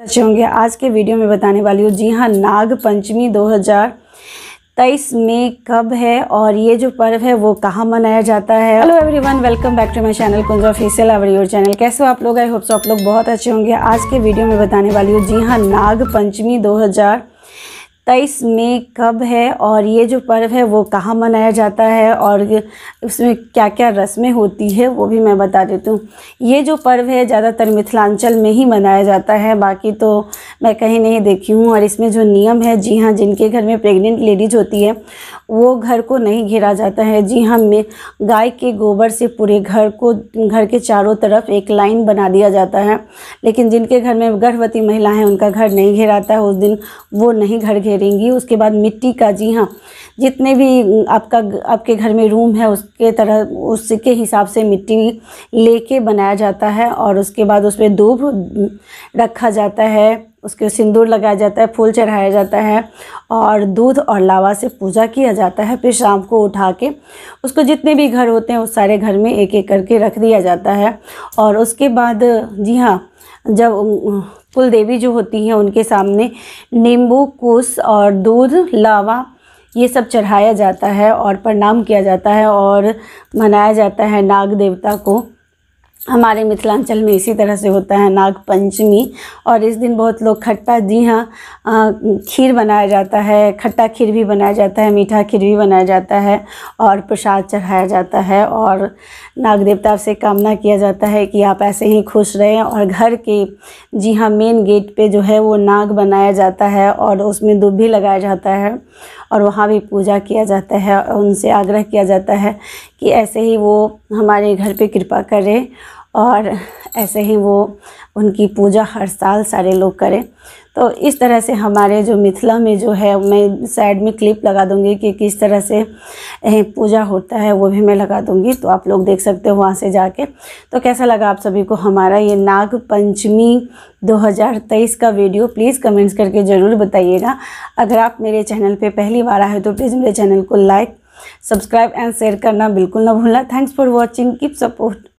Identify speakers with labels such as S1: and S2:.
S1: बच्चे होंगे आज के वीडियो में बताने वाली हूँ जी हाँ नाग पंचमी 2023 में कब है और ये जो पर्व है वो कहाँ मनाया जाता है hello everyone welcome back to my channel Kunj official our your channel कैसे हो आप लोग आई होप सो आप लोग बहुत अच्छे होंगे आज के वीडियो में बताने वाली हूँ जी हाँ नाग पंचमी हज़ार तेईस मई कब है और ये जो पर्व है वो कहाँ मनाया जाता है और उसमें क्या क्या रस्में होती है वो भी मैं बता देती हूँ ये जो पर्व है ज़्यादातर मिथिलांचल में ही मनाया जाता है बाकी तो मैं कहीं नहीं देखी हूँ और इसमें जो नियम है जी हाँ जिनके घर में प्रेग्नेंट लेडीज होती है वो घर को नहीं घेरा जाता है जी हाँ में गाय के गोबर से पूरे घर को घर के चारों तरफ एक लाइन बना दिया जाता है लेकिन जिनके घर में गर्भवती महिला हैं उनका घर नहीं घेराता है उस दिन वो नहीं घर घेरेंगी उसके बाद मिट्टी का जी हाँ जितने भी आपका आपके घर में रूम है उसके तरह उसके हिसाब से मिट्टी लेके बनाया जाता है और उसके बाद उस पर धूप रखा जाता है उसके सिंदूर लगाया जाता है फूल चढ़ाया जाता है और दूध और लावा से पूजा किया जाता है फिर शाम को उठा के उसको जितने भी घर होते हैं उस सारे घर में एक एक करके रख दिया जाता है और उसके बाद जी हाँ जब कुल देवी जो होती हैं उनके सामने नींबू कुश और दूध लावा ये सब चढ़ाया जाता है और प्रणाम किया जाता है और मनाया जाता है नाग देवता को हमारे मिथिलांचल में इसी तरह से होता है नाग पंचमी और इस दिन बहुत लोग खट्टा जी हाँ खीर बनाया जाता है खट्टा खीर भी बनाया जाता है मीठा खीर भी बनाया जाता है और प्रसाद चढ़ाया जाता है और नाग देवता से कामना किया जाता है कि आप ऐसे ही खुश रहें और घर के जी हाँ मेन गेट पे जो है वो नाग बनाया जाता है और उसमें दूध भी लगाया जाता है और वहाँ भी पूजा किया जाता है उनसे आग्रह किया जाता है कि ऐसे ही वो हमारे घर पे कृपा करें और ऐसे ही वो उनकी पूजा हर साल सारे लोग करें तो इस तरह से हमारे जो मिथिला में जो है मैं साइड में क्लिप लगा दूंगी कि किस तरह से पूजा होता है वो भी मैं लगा दूंगी तो आप लोग देख सकते हो वहाँ से जाके तो कैसा लगा आप सभी को हमारा ये नाग पंचमी 2023 का वीडियो प्लीज़ कमेंट्स करके ज़रूर बताइएगा अगर आप मेरे चैनल पे पहली बार आए तो प्लीज़ मेरे चैनल को लाइक सब्सक्राइब एंड शेयर करना बिल्कुल ना भूलना thanks for watching keep support